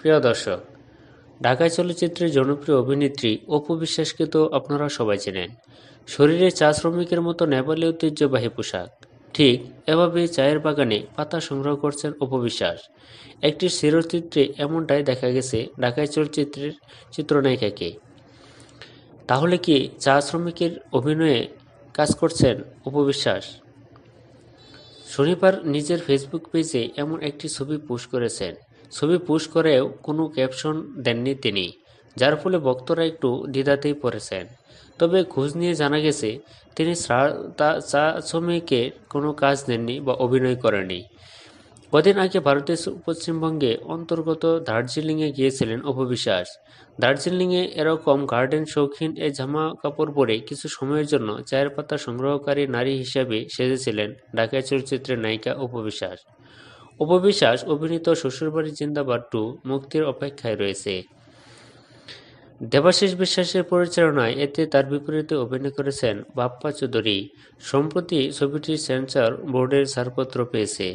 প্রিয় দর্শক ঢাকায় চলচ্চিত্রের জনপ্রিয় অভিনেত্রী অপু বিশ্বাসকে তো আপনারা সবাই চেনেন শরীরে চা শ্রমিকের মতো নেপালি ঐতিহ্যবাহী পোশাক ঠিক এভাবে চায়ের বাগানে পাতা সংগ্রহ করছেন অপবিশ্বাস একটি শিরচিত্রে এমনটাই দেখা গেছে ঢাকায় চলচ্চিত্রের চিত্রনায়িকাকে তাহলে কি চা শ্রমিকের অভিনয়ে কাজ করছেন অপবিশ্বাস শনিবার নিজের ফেসবুক পেজে এমন একটি ছবি পোস্ট করেছেন ছবি পোস্ট করেও কোনো ক্যাপশন দেননি তিনি যার ফলে ভক্তরা একটু দ্বিধাতেই পড়েছেন তবে খোঁজ নিয়ে জানা গেছে তিনি চাচমেকে কোনো কাজ দেননি বা অভিনয় করেননি কদিন আগে ভারতের পশ্চিমবঙ্গে অন্তর্গত দার্জিলিংয়ে গিয়েছিলেন অপবিশ্বাস দার্জিলিংয়ে এরকম গার্ডেন শৌখিন এ জামা কাপড় পরে কিছু সময়ের জন্য চায়ের পাতা সংগ্রহকারী নারী হিসাবে সেজেছিলেন ঢাকায় চলচ্চিত্রের নায়িকা অপবিশ্বাস অপবিশ্বাস অভিনীত শ্বশুরবাড়ি জিন্দাবাদ টু মুক্তির অপেক্ষায় রয়েছে দেবাশিস বিশ্বাসের পরিচালনায় এতে তার বিপরীতে অভিনয় করেছেন বাপ্পা চৌধুরী সম্প্রতি ছবিটির সেন্সর বোর্ডের ছাড়পত্র পেয়েছে